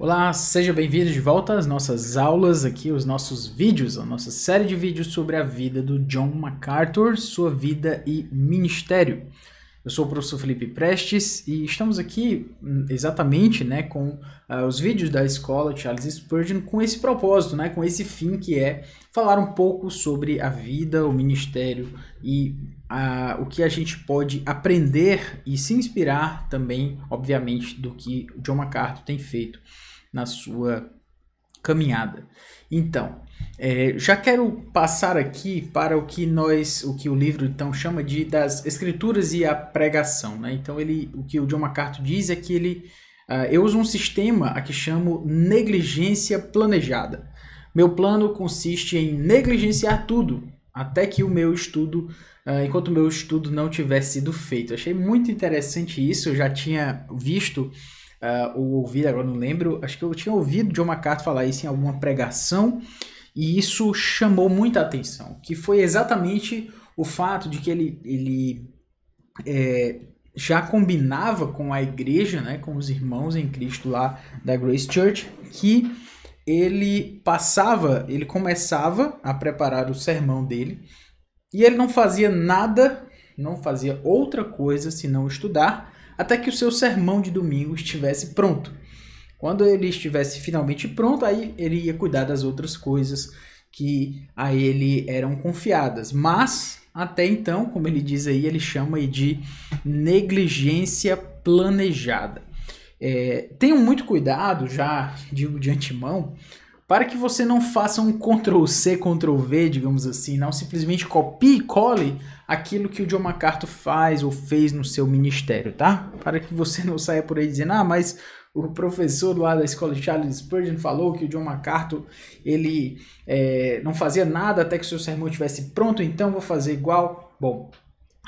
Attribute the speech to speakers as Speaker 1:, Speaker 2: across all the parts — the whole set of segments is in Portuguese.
Speaker 1: Olá, seja bem-vindo de volta às nossas aulas aqui, os nossos vídeos, a nossa série de vídeos sobre a vida do John MacArthur, sua vida e ministério. Eu sou o professor Felipe Prestes e estamos aqui hum, exatamente né, com uh, os vídeos da escola Charles Spurgeon com esse propósito, né, com esse fim que é falar um pouco sobre a vida, o ministério e ah, o que a gente pode aprender e se inspirar também, obviamente, do que John MacArthur tem feito na sua caminhada. Então, é, já quero passar aqui para o que nós, o que o livro então chama de das escrituras e a pregação, né? Então ele, o que o John MacArthur diz é que ele, uh, eu uso um sistema a que chamo negligência planejada. Meu plano consiste em negligenciar tudo até que o meu estudo, uh, enquanto o meu estudo não tiver sido feito. Achei muito interessante isso. Eu já tinha visto uh, ah, ou ouvir, agora não lembro, acho que eu tinha ouvido John MacArthur falar isso em alguma pregação, e isso chamou muita atenção, que foi exatamente o fato de que ele, ele é, já combinava com a igreja, né, com os irmãos em Cristo lá da Grace Church, que ele passava, ele começava a preparar o sermão dele, e ele não fazia nada, não fazia outra coisa senão estudar até que o seu sermão de domingo estivesse pronto. Quando ele estivesse finalmente pronto, aí ele ia cuidar das outras coisas que a ele eram confiadas. Mas, até então, como ele diz aí, ele chama de negligência planejada. É, tenham muito cuidado, já digo de antemão, para que você não faça um Ctrl C, Ctrl V, digamos assim, não simplesmente copie e cole aquilo que o John MacArthur faz ou fez no seu ministério, tá? Para que você não saia por aí dizendo, ah, mas o professor lá da escola de Charles Spurgeon falou que o John MacArthur ele é, não fazia nada até que o seu sermão estivesse pronto, então vou fazer igual. Bom,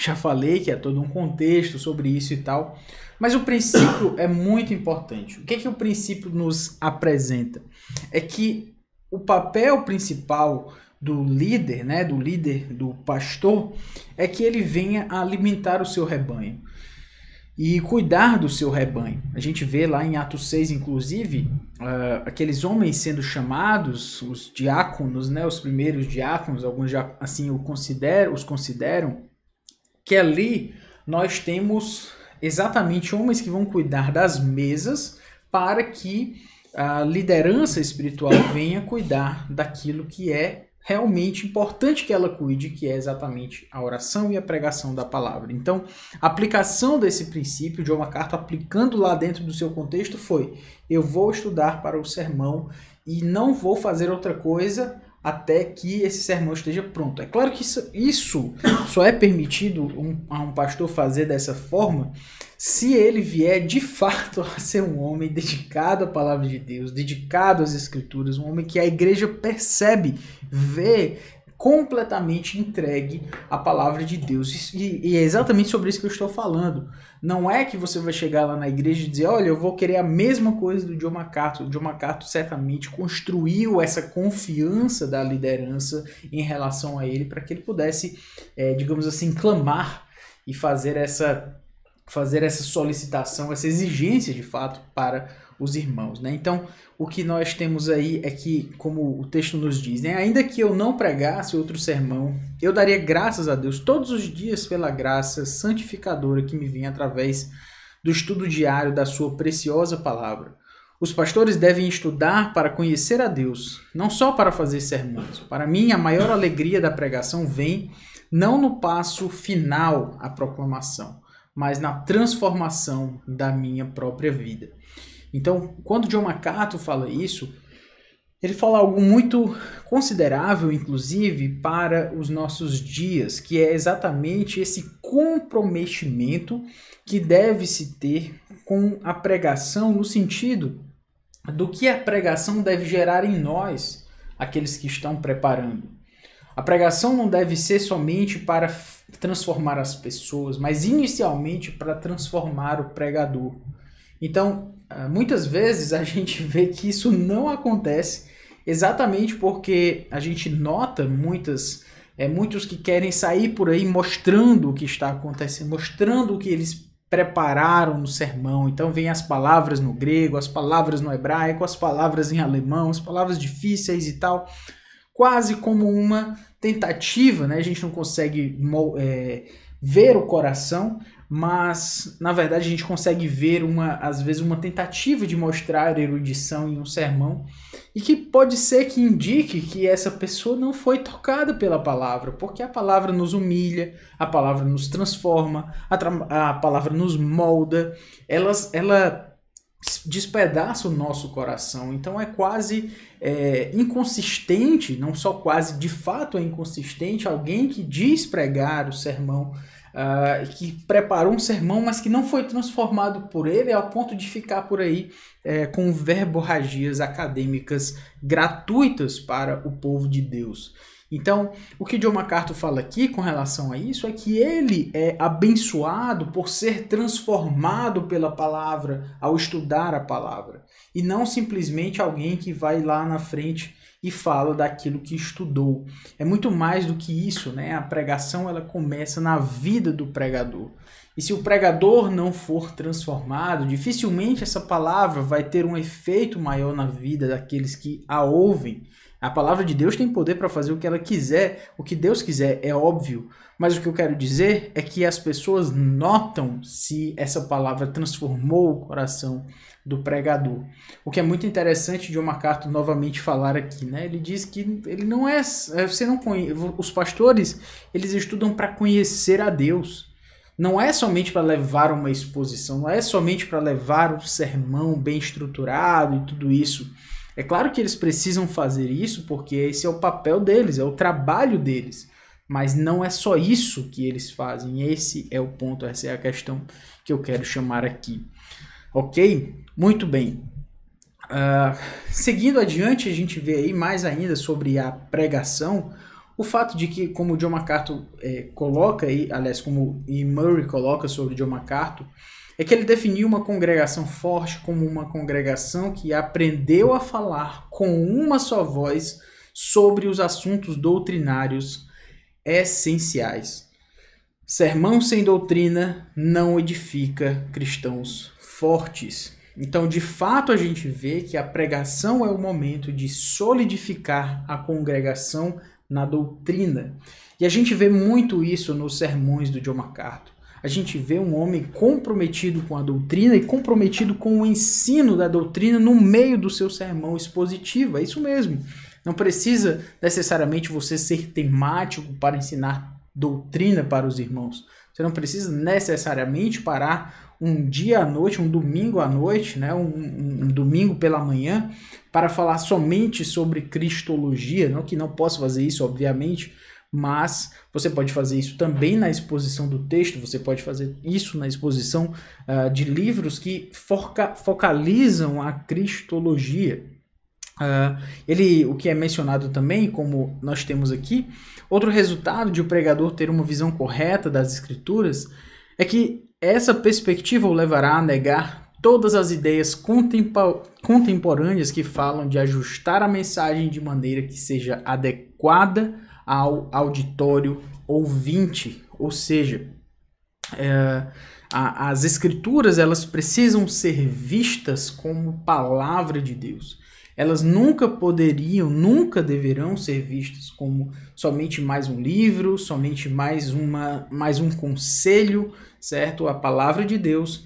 Speaker 1: já falei que é todo um contexto sobre isso e tal, mas o princípio é muito importante. O que é que o princípio nos apresenta? É que o papel principal do líder, né, do líder, do pastor, é que ele venha alimentar o seu rebanho e cuidar do seu rebanho. A gente vê lá em Atos 6, inclusive, uh, aqueles homens sendo chamados, os diáconos, né, os primeiros diáconos, alguns já assim o consideram, os consideram, que ali nós temos exatamente homens que vão cuidar das mesas para que a liderança espiritual venha cuidar daquilo que é realmente importante que ela cuide, que é exatamente a oração e a pregação da palavra. Então, a aplicação desse princípio, de uma carta aplicando lá dentro do seu contexto foi: eu vou estudar para o sermão e não vou fazer outra coisa até que esse sermão esteja pronto. É claro que isso, isso só é permitido um, a um pastor fazer dessa forma se ele vier de fato a ser um homem dedicado à palavra de Deus, dedicado às escrituras, um homem que a igreja percebe, vê completamente entregue à palavra de Deus. E, e, é exatamente sobre isso que eu estou falando. Não é que você vai chegar lá na igreja e dizer, olha, eu vou querer a mesma coisa do John MacArthur. O John MacArthur certamente construiu essa confiança da liderança em relação a ele para que ele pudesse, é, digamos assim, clamar e fazer essa fazer essa solicitação, essa exigência de fato para os irmãos, né? Então, o que nós temos aí é que, como o texto nos diz, né? ainda que eu não pregasse outro sermão, eu daria graças a Deus todos os dias pela graça santificadora que me vem através do estudo diário da sua preciosa palavra. Os pastores devem estudar para conhecer a Deus, não só para fazer sermões. Para mim, a maior alegria da pregação vem não no passo final à proclamação, mas na transformação da minha própria vida. Então, quando John Macato fala isso, ele fala algo muito considerável, inclusive, para os nossos dias, que é exatamente esse comprometimento que deve se ter com a pregação, no sentido do que a pregação deve gerar em nós, aqueles que estão preparando. A pregação não deve ser somente para transformar as pessoas, mas inicialmente para transformar o pregador. Então, ah, muitas vezes a gente vê que isso não acontece exatamente porque a gente nota muitas é, muitos que querem sair por aí mostrando o que está acontecendo, mostrando o que eles prepararam no sermão. Então vem as palavras no grego, as palavras no hebraico, as palavras em alemão, as palavras difíceis e tal, quase como uma tentativa, né? A gente não consegue é, ver o coração, mas na verdade a gente consegue ver uma às vezes uma tentativa de mostrar erudição em um sermão e que pode ser que indique que essa pessoa não foi tocada pela palavra, porque a palavra nos humilha, a palavra nos transforma, a, a palavra nos molda, ela, ela despedaça o nosso coração. Então é quase é, inconsistente, não só quase, de fato é inconsistente alguém que diz pregar o sermão, uh, que preparou um sermão, mas que não foi transformado por ele ao ponto de ficar por aí é, com verborragias acadêmicas gratuitas para o povo de Deus. Então, o que John MacArthur fala aqui com relação a isso é que ele é abençoado por ser transformado pela palavra ao estudar a palavra, e não simplesmente alguém que vai lá na frente e fala daquilo que estudou. É muito mais do que isso, né? A pregação ela começa na vida do pregador. E se o pregador não for transformado, dificilmente essa palavra vai ter um efeito maior na vida daqueles que a ouvem a palavra de Deus tem poder para fazer o que ela quiser, o que Deus quiser, é óbvio. Mas o que eu quero dizer é que as pessoas notam se essa palavra transformou o coração do pregador. O que é muito interessante de uma carta novamente falar aqui, né? Ele diz que ele não é, é você não conhece, os pastores, eles estudam para conhecer a Deus não é somente para levar uma exposição, não é somente para levar um sermão bem estruturado e tudo isso, é claro que eles precisam fazer isso porque esse é o papel deles, é o trabalho deles. Mas não é só isso que eles fazem. Esse é o ponto, essa é a questão que eu quero chamar aqui. Ok? Muito bem. Uh, seguindo adiante, a gente vê aí mais ainda sobre a pregação. O fato de que, como o John MacArthur é, coloca, e, aliás, como e Murray coloca sobre John MacArthur, é que ele definiu uma congregação forte como uma congregação que aprendeu a falar com uma só voz sobre os assuntos doutrinários essenciais. Sermão sem doutrina não edifica cristãos fortes. Então, de fato, a gente vê que a pregação é o momento de solidificar a congregação na doutrina. E a gente vê muito isso nos sermões do John MacArthur. A gente vê um homem comprometido com a doutrina e comprometido com o ensino da doutrina no meio do seu sermão expositivo. É isso mesmo. Não precisa necessariamente você ser temático para ensinar doutrina para os irmãos. Você não precisa necessariamente parar um dia à noite, um domingo à noite, né? um, um, um domingo pela manhã, para falar somente sobre cristologia. Não que não possa fazer isso, obviamente, mas você pode fazer isso também na exposição do texto, você pode fazer isso na exposição uh, de livros que foca, focalizam a cristologia. Uh, ele, o que é mencionado também, como nós temos aqui, outro resultado de o pregador ter uma visão correta das escrituras é que essa perspectiva o levará a negar todas as ideias contemporâneas que falam de ajustar a mensagem de maneira que seja adequada ao auditório ouvinte, ou seja, é, a, as escrituras elas precisam ser vistas como palavra de Deus elas nunca poderiam, nunca deverão ser vistas como somente mais um livro, somente mais, uma, mais um conselho, certo? A palavra de Deus,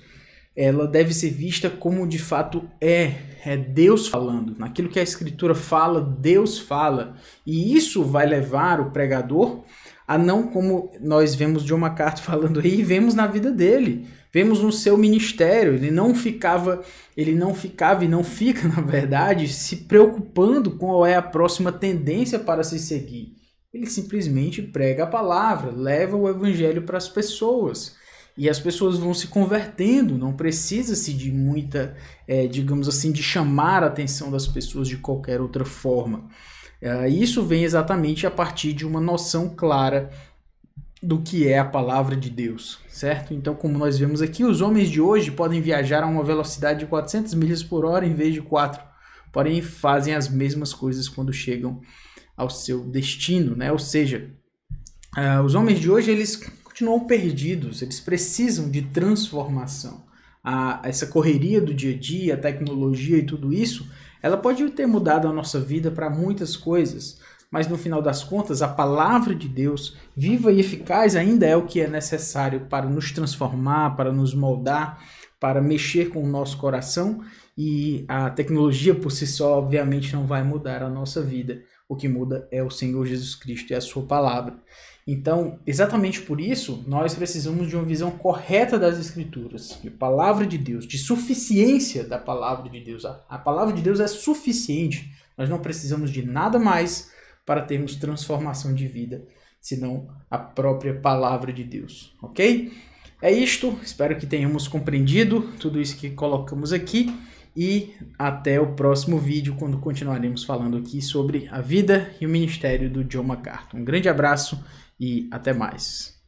Speaker 1: ela deve ser vista como de fato é, é Deus falando. Naquilo que a Escritura fala, Deus fala. E isso vai levar o pregador a não como nós vemos John MacArthur falando aí, vemos na vida dele, vemos no seu ministério, ele não ficava, ele não ficava e não fica, na verdade, se preocupando com qual é a próxima tendência para se seguir. Ele simplesmente prega a palavra, leva o evangelho para as pessoas. E as pessoas vão se convertendo, não precisa-se de muita, é, digamos assim, de chamar a atenção das pessoas de qualquer outra forma. É, isso vem exatamente a partir de uma noção clara do que é a palavra de Deus, certo? Então, como nós vemos aqui, os homens de hoje podem viajar a uma velocidade de 400 milhas por hora em vez de 4, porém fazem as mesmas coisas quando chegam ao seu destino, né? Ou seja, uh, os homens de hoje eles continuam perdidos, eles precisam de transformação. A, ah, essa correria do dia a dia, a tecnologia e tudo isso ela pode ter mudado a nossa vida para muitas coisas, mas no final das contas, a palavra de Deus, viva e eficaz, ainda é o que é necessário para nos transformar, para nos moldar, para mexer com o nosso coração. E a tecnologia por si só, obviamente, não vai mudar a nossa vida. O que muda é o Senhor Jesus Cristo e a Sua palavra. Então, exatamente por isso, nós precisamos de uma visão correta das Escrituras, de palavra de Deus, de suficiência da palavra de Deus. A palavra de Deus é suficiente. Nós não precisamos de nada mais para termos transformação de vida, senão a própria palavra de Deus, ok? É isto. Espero que tenhamos compreendido tudo isso que colocamos aqui. E até o próximo vídeo, quando continuaremos falando aqui sobre a vida e o ministério do John MacArthur. Um grande abraço e até mais.